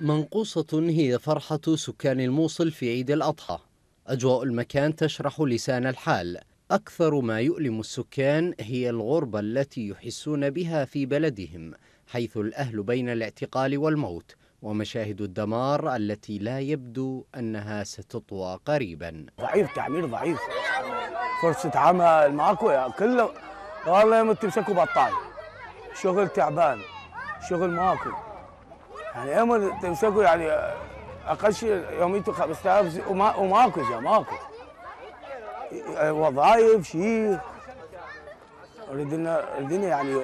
منقوصة هي فرحة سكان الموصل في عيد الأضحى أجواء المكان تشرح لسان الحال أكثر ما يؤلم السكان هي الغربة التي يحسون بها في بلدهم حيث الأهل بين الاعتقال والموت ومشاهد الدمار التي لا يبدو أنها ستطوى قريبا ضعيف تعمير ضعيف فرصة عمل يا كله والله ما تمسكوا بطال شغل تعبان شغل ماكو يعني اما تمسكوا يعني اقل شيء يوميته 5000 وما وماكو جا ماكو يعني وظائف شيء اريد ردنا يعني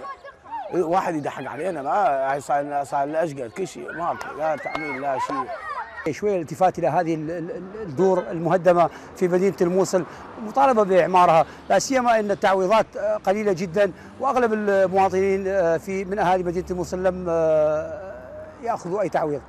واحد يضحك علينا ما يعني صار صار لنا اشقر كل شيء ماكو لا تعميل لا شيء شويه الالتفات الى هذه الدور المهدمه في مدينه الموصل مطالبه باعمارها لا سيما ان التعويضات قليله جدا واغلب المواطنين آه، في من اهالي مدينه الموصل لم آه، ياخذوا اي تعويض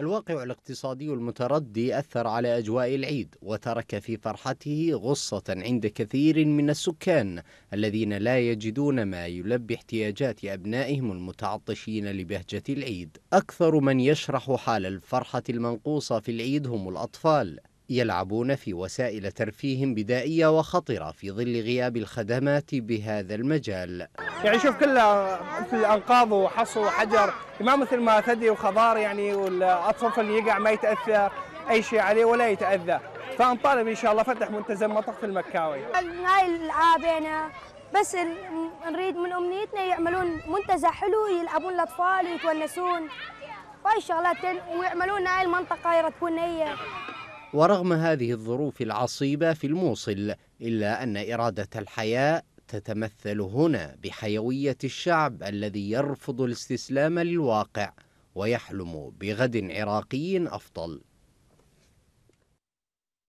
الواقع الاقتصادي المتردي أثر على أجواء العيد وترك في فرحته غصة عند كثير من السكان الذين لا يجدون ما يلبي احتياجات أبنائهم المتعطشين لبهجة العيد أكثر من يشرح حال الفرحة المنقوصة في العيد هم الأطفال يلعبون في وسائل ترفيه بدائية وخطرة في ظل غياب الخدمات بهذا المجال يعني شوف كلها في الانقاض وحصو وحجر ما مثل ما ثدي وخضار يعني اللي يقع ما يتاثر اي شيء عليه ولا يتاذى فنطالب ان شاء الله فتح منتزه مطبخ المكاوي هاي الابينا بس نريد من امنيتنا يعملون منتزه حلو يلعبون الاطفال ويتونسون وهاي الشغلات ويعملون هاي المنطقه يرتبون هي ورغم هذه الظروف العصيبه في الموصل الا ان اراده الحياه تتمثل هنا بحيوية الشعب الذي يرفض الاستسلام للواقع ويحلم بغد عراقي أفضل